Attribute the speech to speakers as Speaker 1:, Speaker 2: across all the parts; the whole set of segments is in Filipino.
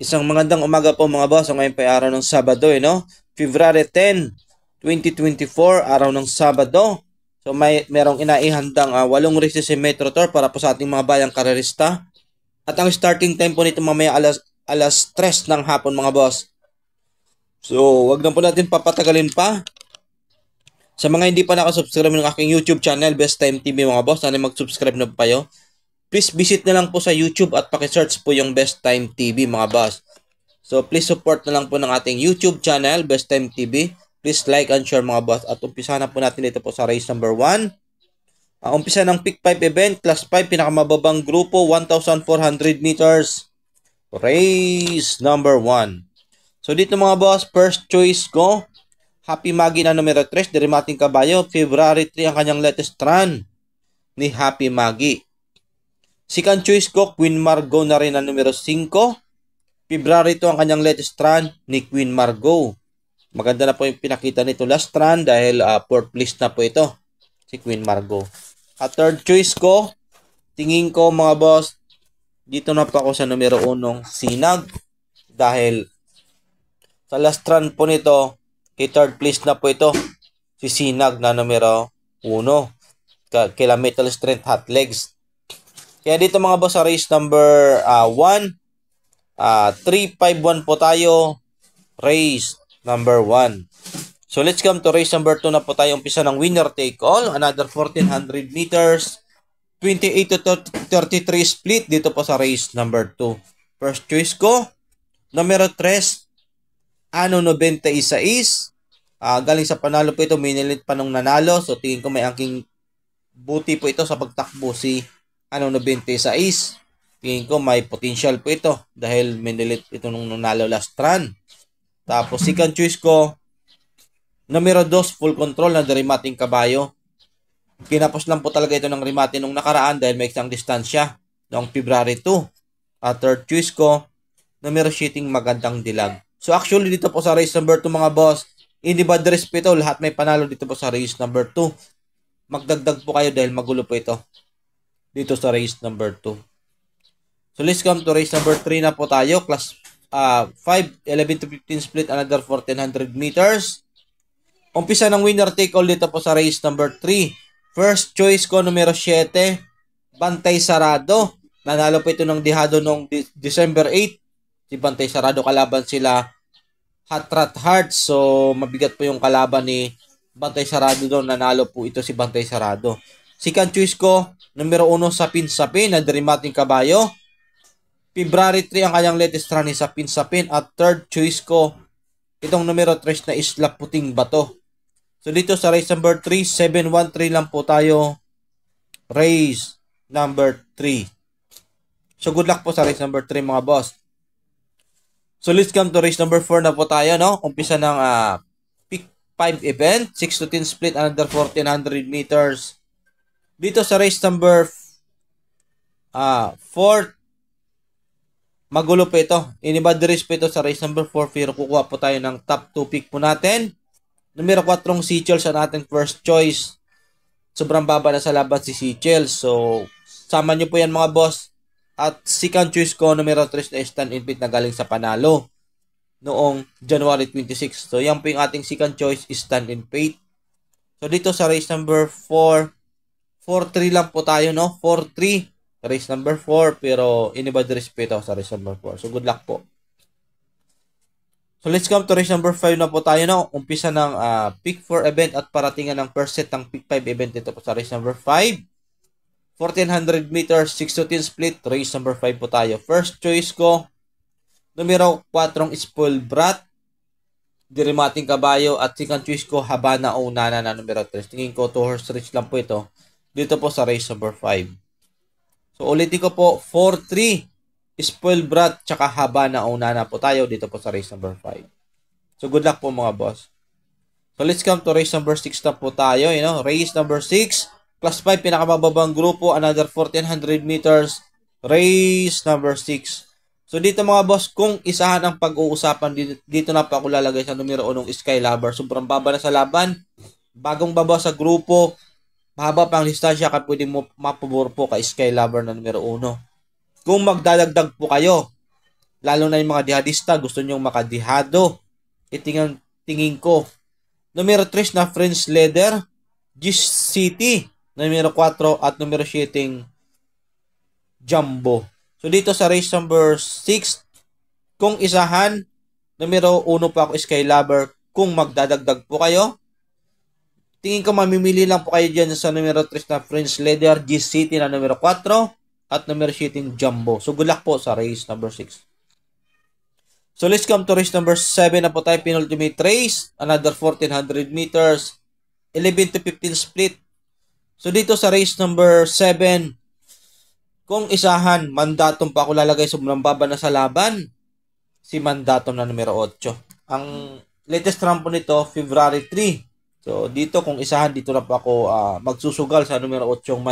Speaker 1: Isang magandang umaga po mga boss. ngayon pa ay araw ng Sabado, eh, no? February 10, 2024, araw ng Sabado. So may merong inaihandang uh, walong races si Metrotor para po sa ating mga bayang karerista. At ang starting time po nito mamaya alas alas 3 ng hapon mga boss. So, wag na po natin papatagalin pa. Sa mga hindi pa naka-subscribe ng aking YouTube channel, Best Time TV mga boss, sana mag-subscribe na po kayo please visit na lang po sa YouTube at search po yung Best Time TV mga boss. So please support na lang po ng ating YouTube channel, Best Time TV. Please like and share mga boss. At umpisa na po natin dito po sa race number 1. Uh, ah, umpisa ng pick 5 event, class 5, pinakamababang grupo, 1,400 meters. Race number 1. So dito mga boss, first choice ko, Happy Magi na numero 3, Derimating Kabayo, February 3 ang kanyang latest run ni Happy Magi. Si Canchois ko, Queen Margot na rin ang numero 5. February ito ang kanyang latest run ni Queen Margot. Maganda na po yung pinakita nito last run dahil uh, fourth place na po ito si Queen Margot. At third choice ko, tingin ko mga boss, dito na po ako sa numero 1 Sinag dahil sa last run po nito, kay third place na po ito si Sinag na numero 1. Metal strength hot legs kaya dito mga boss sa race number 1, uh, uh, 351 po tayo, race number 1. So let's come to race number 2 na po tayo umpisa ng winner take all, another 1400 meters, 28 to 33 split dito po sa race number 2. First choice ko, numero 3, ano 96, uh, ah, galing sa panalo po ito, minilit pa nung nanalo, so tingin ko may angking buti po ito sa pagtakbo si ano 96. Tingin ko may potential po ito dahil minilit ito nung nanalo last run. Tapos second choice ko, numero 2, full control na derimating kabayo. Kinapos lang po talaga ito ng remate nung nakaraan dahil may isang distansya noong February 2. At third choice ko, numero shooting magandang dilag. So actually dito po sa race number 2 mga boss, hindi bad respeto, lahat may panalo dito po sa race number 2. Magdagdag po kayo dahil magulo po ito dito sa race number 2. So let's come to race number 3 na po tayo. Class uh, 5, 11 to 15 split, another 1400 meters. Umpisa ng winner take all dito po sa race number 3. First choice ko, numero 7, Bantay Sarado. Nanalo po ito ng dihado noong De- December 8. Si Bantay Sarado kalaban sila Hot Rat Hearts. So, mabigat po yung kalaban ni Bantay Sarado doon. Nanalo po ito si Bantay Sarado. Second choice ko, numero 1 sa Pinsapin sa na Derimating Kabayo. February 3 ang kanyang latest rally sa Pinsapin at third choice ko itong numero 3 na Isla Puting Bato. So dito sa race number 3, 713 lang po tayo. Race number 3. So good luck po sa race number 3 mga boss. So let's come to race number 4 na po tayo no. Umpisa ng uh, ah, 5 event, 6 to 10 split, another 1400 meters dito sa race number ah, 4 magulo pa ito. Inibad race pa ito sa race number 4 pero kukuha po tayo ng top 2 pick po natin. Numero 4 si Chels sa natin first choice. Sobrang baba na sa laban si Sichel. So, sama nyo po yan mga boss. At second choice ko, numero 3 na stand in na galing sa panalo noong January 26. So, yan po yung ating second choice, stand in fate. So, dito sa race number 4, 4-3 lang po tayo, no? 4-3. Race number 4. Pero anybody respeto sa race number 4. So, good luck po. So, let's come to race number 5 na po tayo, no? Umpisa ng uh, pick 4 event at paratingan ng first set ng pick 5 event dito po sa race number 5. 1400 meters, 6 10 split, race number 5 po tayo. First choice ko, numero 4 Spoil Brat, Dirimating Kabayo, at second choice ko, Habana Onana na numero 3. Tingin ko, 2 horse race lang po ito dito po sa race number 5. So ulitin ko po, 4-3, spoil brat, tsaka haba na una na po tayo dito po sa race number 5. So good luck po mga boss. So let's come to race number 6 na po tayo. You know, race number 6, class 5, pinakamababang grupo, another 1400 meters, race number 6. So dito mga boss, kung isahan ang pag-uusapan, dito, dito na po ako lalagay sa numero 1 Sky Lover. Sobrang baba na sa laban. Bagong baba sa grupo, Mahaba pang listansya ka pwede mo mapabor po kay Sky Lover na numero 1. Kung magdadagdag po kayo, lalo na yung mga dihadista, gusto nyong makadihado, itingan tingin ko. Numero 3 na Friends Leather, G City, numero 4 at numero 7 Jumbo. So dito sa race number 6, kung isahan, numero 1 po ako Sky Lover. Kung magdadagdag po kayo, Tingin ko mamimili lang po kayo dyan sa numero 3 na French Leather, G City na numero 4, at numero 7 Jumbo. So, good luck po sa race number 6. So, let's come to race number 7 na po tayo, penultimate race. Another 1400 meters. 11 to 15 split. So, dito sa race number 7, kung isahan, mandatong pa ako lalagay sa baba na sa laban, si mandatong na numero 8. Ang latest run po nito, February 3. So dito kung isahan dito na po ako uh, magsusugal sa numero 8 yung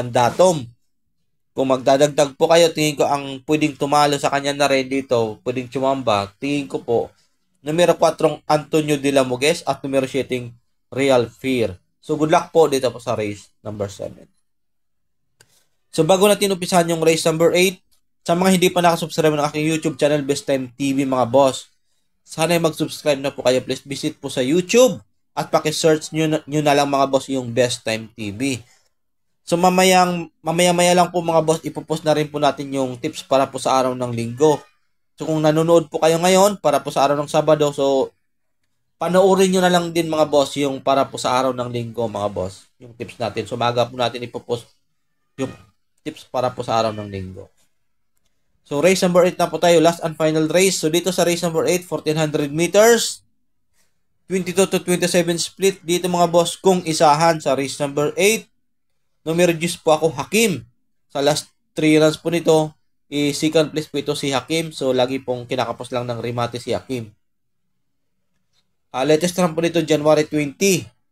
Speaker 1: Kung magdadagdag po kayo, tingin ko ang pwedeng tumalo sa kanya na rin dito, pwedeng chumamba. Tingin ko po numero 4 Antonio de la Mugues at numero 7 Real Fear. So good luck po dito po sa race number 7. So bago natin umpisahan yung race number 8, sa mga hindi pa nakasubscribe ng aking YouTube channel, Best Time TV mga boss, sana ay mag-subscribe na po kayo. Please visit po sa YouTube at paki-search niyo na, nyo na lang mga boss yung Best Time TV. So mamayang mamaya-maya lang po mga boss, ipopost na rin po natin yung tips para po sa araw ng linggo. So kung nanonood po kayo ngayon para po sa araw ng Sabado, so panoorin nyo na lang din mga boss yung para po sa araw ng linggo mga boss. Yung tips natin. So maga po natin ipopost yung tips para po sa araw ng linggo. So race number 8 na po tayo. Last and final race. So dito sa race number 8, 1400 meters. 22 to 27 split dito mga boss kung isahan sa race number 8. Numero 10 po ako Hakim. Sa last 3 runs po nito, i second place po ito si Hakim. So lagi pong kinakapos lang ng remate si Hakim. Uh, latest run po nito January 20.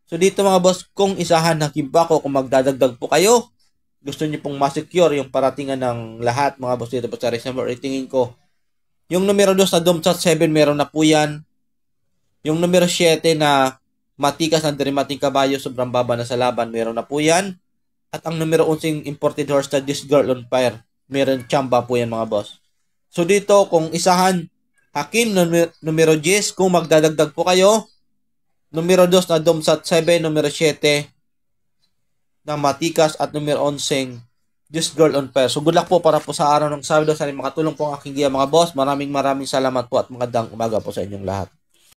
Speaker 1: So dito mga boss, kung isahan Hakim pa ako, kung magdadagdag po kayo, gusto niyo pong ma-secure yung paratingan ng lahat mga boss dito po sa race number 8. Tingin ko, yung numero 2 sa Domchat 7 meron na po yan. Yung numero 7 na matikas ng derimating kabayo, sobrang baba na sa laban, meron na po yan. At ang numero 11 imported horse na This Girl on Fire, meron chamba po yan mga boss. So dito, kung isahan, Hakim numero 10, kung magdadagdag po kayo, numero 2 na Domsat 7, numero 7 na Matikas at numero 11 This Girl on Fire. So good luck po para po sa araw ng Sabado. Sana makatulong po ang aking giya mga boss. Maraming maraming salamat po at magandang umaga po sa inyong lahat.